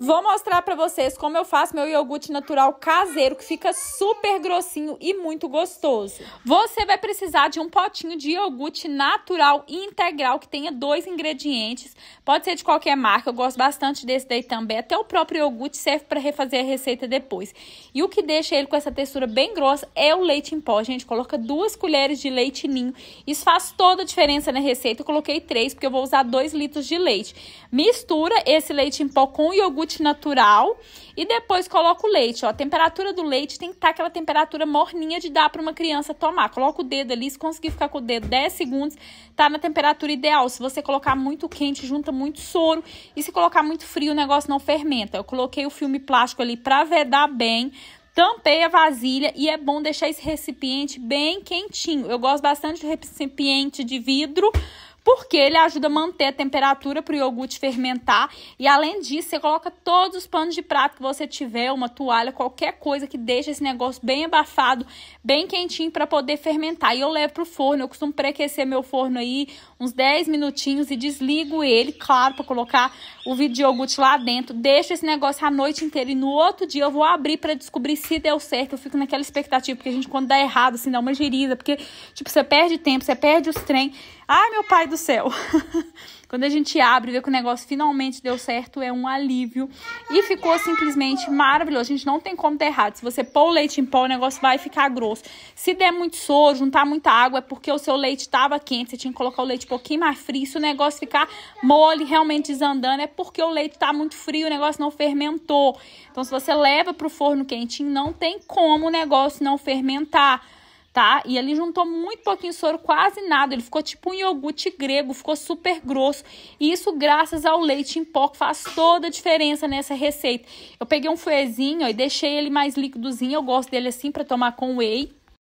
Vou mostrar para vocês como eu faço meu iogurte natural caseiro, que fica super grossinho e muito gostoso. Você vai precisar de um potinho de iogurte natural integral, que tenha dois ingredientes. Pode ser de qualquer marca, eu gosto bastante desse daí também. Até o próprio iogurte serve para refazer a receita depois. E o que deixa ele com essa textura bem grossa é o leite em pó, gente. Coloca duas colheres de leite ninho. Isso faz toda a diferença na receita. Eu coloquei três, porque eu vou usar dois litros de leite. Mistura esse leite em pó com o iogurte iogurte natural e depois coloca o leite, ó. A temperatura do leite tem que estar tá aquela temperatura morninha de dar para uma criança tomar. Coloca o dedo ali, se conseguir ficar com o dedo 10 segundos, tá na temperatura ideal. Se você colocar muito quente, junta muito soro e se colocar muito frio, o negócio não fermenta. Eu coloquei o filme plástico ali para vedar bem, Tampei a vasilha e é bom deixar esse recipiente bem quentinho. Eu gosto bastante de recipiente de vidro, porque ele ajuda a manter a temperatura para o iogurte fermentar. E além disso, você coloca todos os panos de prato que você tiver, uma toalha, qualquer coisa que deixe esse negócio bem abafado, bem quentinho para poder fermentar. E eu levo pro forno, eu costumo pré-aquecer meu forno aí uns 10 minutinhos e desligo ele, claro, para colocar o vidro de iogurte lá dentro. Deixo esse negócio a noite inteira e no outro dia eu vou abrir para descobrir se deu certo. Eu fico naquela expectativa, porque a gente quando dá errado, assim, dá uma gerida, porque tipo, você perde tempo, você perde os trem. Ai, meu pai do céu. Quando a gente abre e vê que o negócio finalmente deu certo, é um alívio. E ficou simplesmente maravilhoso. A gente não tem como ter errado. Se você pôr o leite em pó, o negócio vai ficar grosso. Se der muito soro, juntar muita água, é porque o seu leite estava quente. Você tinha que colocar o leite um pouquinho mais frio. Se o negócio ficar mole, realmente desandando, é porque o leite está muito frio, o negócio não fermentou. Então, se você leva para o forno quentinho, não tem como o negócio não fermentar tá? E ele juntou muito pouquinho soro, quase nada. Ele ficou tipo um iogurte grego, ficou super grosso. E isso graças ao leite em pó, que faz toda a diferença nessa receita. Eu peguei um fuezinho e deixei ele mais líquidozinho. Eu gosto dele assim para tomar com whey.